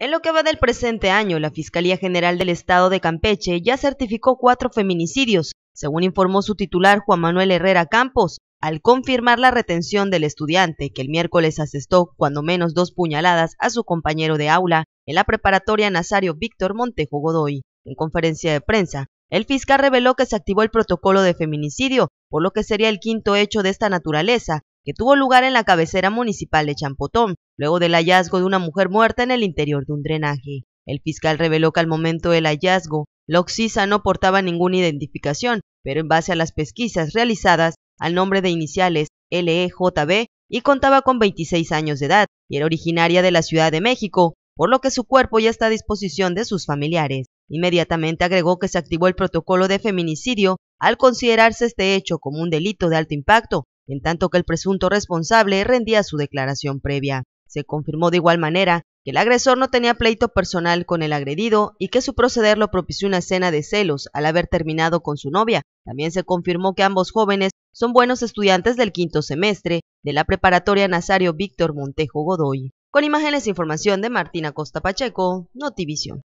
En lo que va del presente año, la Fiscalía General del Estado de Campeche ya certificó cuatro feminicidios, según informó su titular Juan Manuel Herrera Campos, al confirmar la retención del estudiante que el miércoles asestó cuando menos dos puñaladas a su compañero de aula en la preparatoria Nazario Víctor Montejo Godoy. En conferencia de prensa, el fiscal reveló que se activó el protocolo de feminicidio, por lo que sería el quinto hecho de esta naturaleza que tuvo lugar en la cabecera municipal de Champotón, luego del hallazgo de una mujer muerta en el interior de un drenaje. El fiscal reveló que al momento del hallazgo, la no portaba ninguna identificación, pero en base a las pesquisas realizadas al nombre de iniciales LEJB y contaba con 26 años de edad y era originaria de la Ciudad de México, por lo que su cuerpo ya está a disposición de sus familiares. Inmediatamente agregó que se activó el protocolo de feminicidio al considerarse este hecho como un delito de alto impacto, en tanto que el presunto responsable rendía su declaración previa. Se confirmó de igual manera que el agresor no tenía pleito personal con el agredido y que su proceder lo propició una escena de celos al haber terminado con su novia. También se confirmó que ambos jóvenes son buenos estudiantes del quinto semestre de la preparatoria Nazario Víctor Montejo Godoy. Con imágenes e información de Martina Costa Pacheco, Notivision.